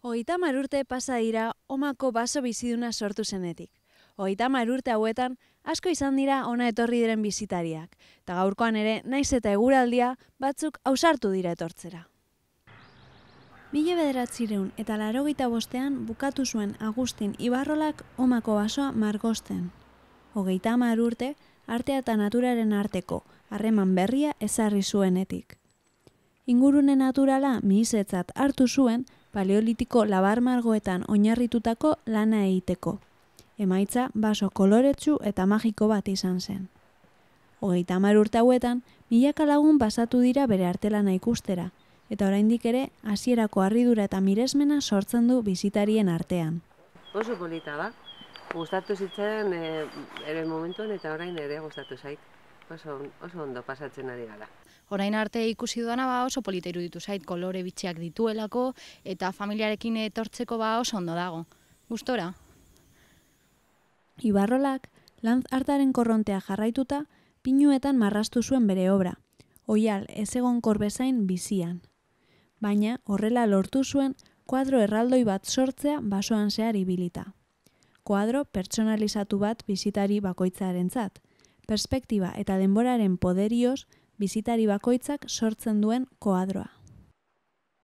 Hogeita hamar urte pasa dira omako baso biziduna sortu zenetik. Hogeita hamar urte hauetan asko izan dira ona etorri diren bizitariak, eta gaurkoan ere naiz eta eguraldia batzuk ausartu dira etortzera. Mila bederatzireun eta laro bostean bukatu zuen Agustin Ibarrolak omako basoa margosten. Hogeita hamar urte artea eta naturaren arteko harreman berria ezarri zuenetik. Ingurune naturala mihizetzat hartu zuen paleolitiko labar margoetan oinarritutako lana egiteko. Emaitza baso koloretsu eta magiko bat izan zen. Hogeita hamar urte hauetan, milaka lagun basatu dira bere artelana ikustera, eta oraindik ere hasierako harridura eta miresmena sortzen du bizitarien artean. Oso polita da. Gustatu zitzen eh, ere momentuan eta orain ere gustatu zait oso, ondo pasatzen ari gara. Horain arte ikusi duana ba oso polita iruditu zait kolore bitxiak dituelako eta familiarekin etortzeko ba oso ondo dago. Gustora? Ibarrolak, lanz hartaren korrontea jarraituta, pinuetan marrastu zuen bere obra, oial ez egon korbezain bizian. Baina horrela lortu zuen kuadro erraldoi bat sortzea basoan zehar ibilita. Kuadro pertsonalizatu bat bizitari bakoitzarentzat, zat, perspektiba eta denboraren poderioz bizitari bakoitzak sortzen duen koadroa.